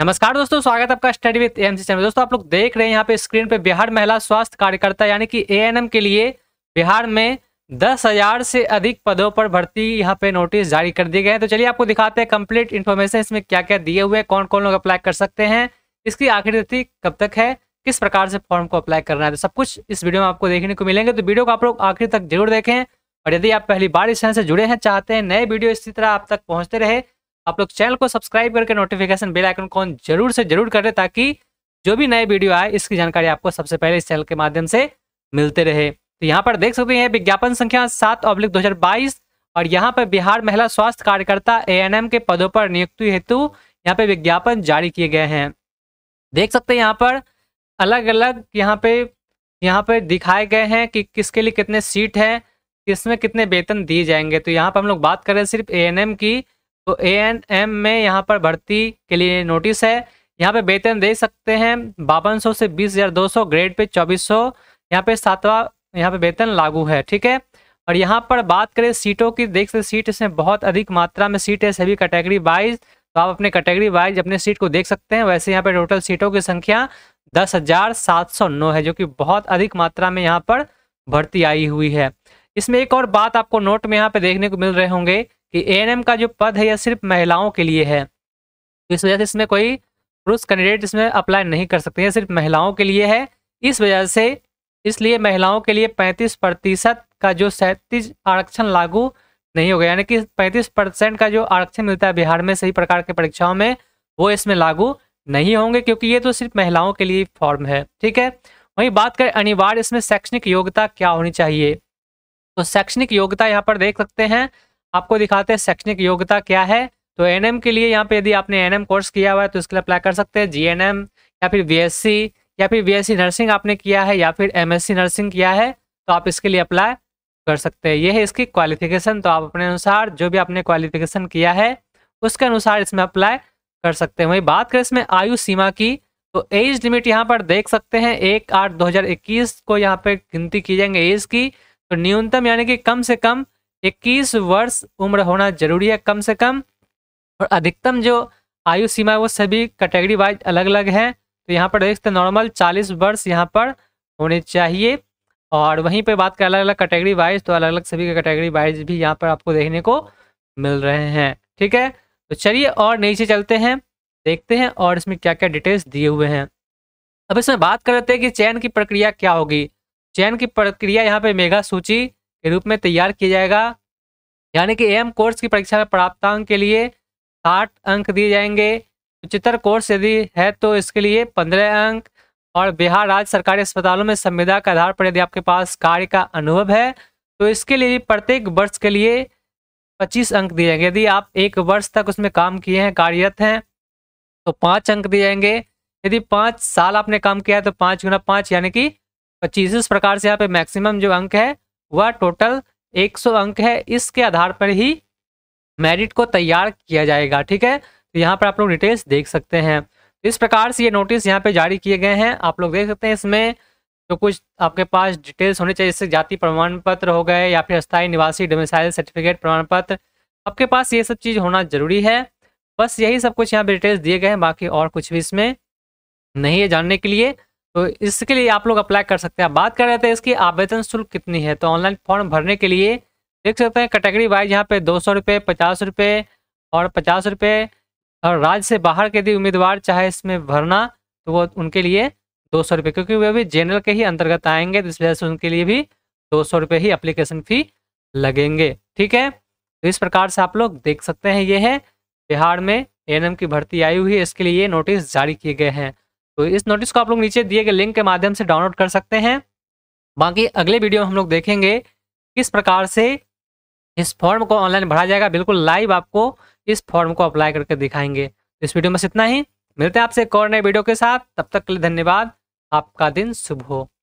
नमस्कार दोस्तों स्वागत है आपका स्टडी विद एएमसी चैनल दोस्तों आप लोग देख रहे हैं यहाँ पे स्क्रीन पे बिहार महिला स्वास्थ्य कार्यकर्ता यानी कि एएनएम के लिए बिहार में दस हजार से अधिक पदों पर भर्ती यहाँ पे नोटिस जारी कर दिए गए हैं तो चलिए आपको दिखाते हैं कंप्लीट इन्फॉर्मेशन इसमें क्या क्या दिए हुए हैं कौन कौन लोग अप्लाई कर सकते हैं इसकी आखिरी तिथि कब तक है किस प्रकार से फॉर्म को अप्लाई करना है तो सब कुछ इस वीडियो में आपको देखने को मिलेंगे तो वीडियो को आप लोग आखिर तक जरूर देखें और यदि आप पहली बार इस चैनल से जुड़े हैं चाहते हैं नए वीडियो इसी तरह आप तक पहुँचते रहे आप लोग चैनल को सब्सक्राइब करके नोटिफिकेशन बेल आइकन को जरूर से जरूर करें ताकि जो भी नए वीडियो आए इसकी जानकारी आपको सबसे पहले इस चैनल के माध्यम से मिलते रहे तो यहाँ पर देख सकते हैं विज्ञापन संख्या सात अब्लिक दो और यहाँ पर बिहार महिला स्वास्थ्य कार्यकर्ता ए के पदों पर नियुक्ति हेतु यहाँ पे विज्ञापन जारी किए गए हैं देख सकते हैं यहाँ पर अलग अलग यहाँ पे यहाँ पे दिखाए गए हैं कि किसके लिए कितने सीट है किसमें कितने वेतन दिए जाएंगे तो यहाँ पर हम लोग बात कर रहे हैं सिर्फ एएनएम की तो ए एन एम में यहाँ पर भर्ती के लिए नोटिस है यहाँ पे वेतन दे सकते हैं बावन सौ से बीस हजार दो सौ ग्रेड पे चौबीस सौ यहाँ पे सातवा यहाँ पे वेतन लागू है ठीक है और यहाँ पर बात करें सीटों की देख सकते सीट इसमें बहुत अधिक मात्रा में सीट है सभी कैटेगरी वाइज तो आप अपने कैटेगरी वाइज अपने सीट को देख सकते हैं वैसे यहाँ पे टोटल सीटों की संख्या दस हजार सात सौ नौ है जो कि बहुत अधिक मात्रा में यहाँ पर भर्ती आई हुई है इसमें एक और बात आपको नोट में यहाँ पे देखने को मिल रहे होंगे कि ए का जो पद है यह सिर्फ महिलाओं के लिए है इस वजह से इसमें कोई पुरुष कैंडिडेट इसमें अप्लाई नहीं कर सकते हैं सिर्फ महिलाओं के लिए है इस वजह से इसलिए महिलाओं के लिए 35 प्रतिशत का जो सैंतीस आरक्षण लागू नहीं होगा यानी कि 35 परसेंट का जो आरक्षण मिलता है बिहार में सही प्रकार के परीक्षाओं में वो इसमें लागू नहीं होंगे क्योंकि ये तो सिर्फ महिलाओं के लिए फॉर्म है ठीक है वहीं बात करें अनिवार्य इसमें शैक्षणिक योग्यता क्या होनी चाहिए तो शैक्षणिक योग्यता यहाँ पर देख सकते हैं आपको दिखाते हैं शैक्षणिक योग्यता क्या है तो एन के लिए यहाँ पे यदि आपने एन कोर्स किया हुआ है तो इसके लिए अप्लाई कर सकते हैं जीएनएम या फिर बीएससी या फिर बीएससी नर्सिंग आपने किया है या फिर एमएससी नर्सिंग किया है तो आप इसके लिए अप्लाई कर सकते हैं ये है इसकी क्वालिफिकेशन तो आप अपने अनुसार जो भी आपने क्वालिफिकेशन किया है उसके अनुसार इसमें अप्लाई कर सकते हैं वही बात करें इसमें आयु सीमा की तो एज लिमिट यहाँ पर देख सकते हैं एक आठ दो हजार इक्कीस को यहाँ पे गिनती की जाएंगे एज की तो न्यूनतम यानी कि कम से कम इक्कीस वर्ष उम्र होना जरूरी है कम से कम और अधिकतम जो आयु सीमा है वो सभी कैटेगरी वाइज अलग अलग है तो यहाँ पर देख सकते नॉर्मल चालीस वर्ष यहाँ पर होने चाहिए और वहीं पे बात करें अलग अलग कैटेगरी वाइज तो अलग अलग सभी कैटेगरी वाइज भी यहाँ पर आपको देखने को मिल रहे हैं ठीक है तो चलिए और नीचे चलते हैं देखते हैं और इसमें क्या क्या डिटेल्स दिए हुए हैं अब इसमें बात कर हैं कि चयन की प्रक्रिया क्या होगी चयन की प्रक्रिया यहाँ पे मेगा सूची के रूप में तैयार किया जाएगा यानी कि एम कोर्स की परीक्षा में प्राप्तांक के लिए साठ अंक दिए जाएंगे उच्चतर कोर्स यदि है तो इसके लिए पंद्रह अंक और बिहार राज्य सरकारी अस्पतालों में संविदा के आधार पर यदि आपके पास कार्य का अनुभव है तो इसके लिए भी प्रत्येक वर्ष के लिए पच्चीस अंक दिए जाएंगे यदि आप एक वर्ष तक उसमें काम किए हैं कार्यरत हैं तो पाँच अंक दिए जाएंगे यदि पाँच साल आपने काम किया है तो पाँच गुना पाँच यानी कि पच्चीस इस प्रकार से यहाँ पे मैक्सिमम जो अंक है वह टोटल 100 अंक है इसके आधार पर ही मेरिट को तैयार किया जाएगा ठीक है तो यहाँ पर आप लोग डिटेल्स देख सकते हैं इस प्रकार से ये नोटिस यहाँ पे जारी किए गए हैं आप लोग देख सकते हैं इसमें जो कुछ आपके पास डिटेल्स होने चाहिए जैसे जाति प्रमाण पत्र हो गए या फिर स्थायी निवासी डोमिसाइल सर्टिफिकेट प्रमाण पत्र आपके पास ये सब चीज़ होना जरूरी है बस यही सब कुछ यहाँ पर डिटेल्स दिए गए हैं बाकी और कुछ भी इसमें नहीं है जानने के लिए तो इसके लिए आप लोग अप्लाई कर सकते हैं बात कर रहे थे इसकी आवेदन शुल्क कितनी है तो ऑनलाइन फॉर्म भरने के लिए देख सकते हैं कैटेगरी वाइज यहाँ पे दो सौ रुपये पचास रुपये और पचास रुपये और राज्य से बाहर के यदि उम्मीदवार चाहे इसमें भरना तो वो उनके लिए दो सौ रुपये क्योंकि वे भी जनरल के ही अंतर्गत आएंगे तो इस वजह से उनके लिए भी दो सौ रुपये ही अप्लीकेशन फ़ी लगेंगे ठीक है तो इस प्रकार से आप लोग देख सकते हैं ये है बिहार में एएनएम की भर्ती आई हुई है इसके लिए ये नोटिस जारी किए गए हैं तो इस नोटिस को आप लोग नीचे दिए गए लिंक के माध्यम से डाउनलोड कर सकते हैं बाकी अगले वीडियो में हम लोग देखेंगे किस प्रकार से इस फॉर्म को ऑनलाइन भरा जाएगा बिल्कुल लाइव आपको इस फॉर्म को अप्लाई करके दिखाएंगे तो इस वीडियो में बस इतना ही मिलते हैं आपसे एक और नए वीडियो के साथ तब तक के लिए धन्यवाद आपका दिन शुभ हो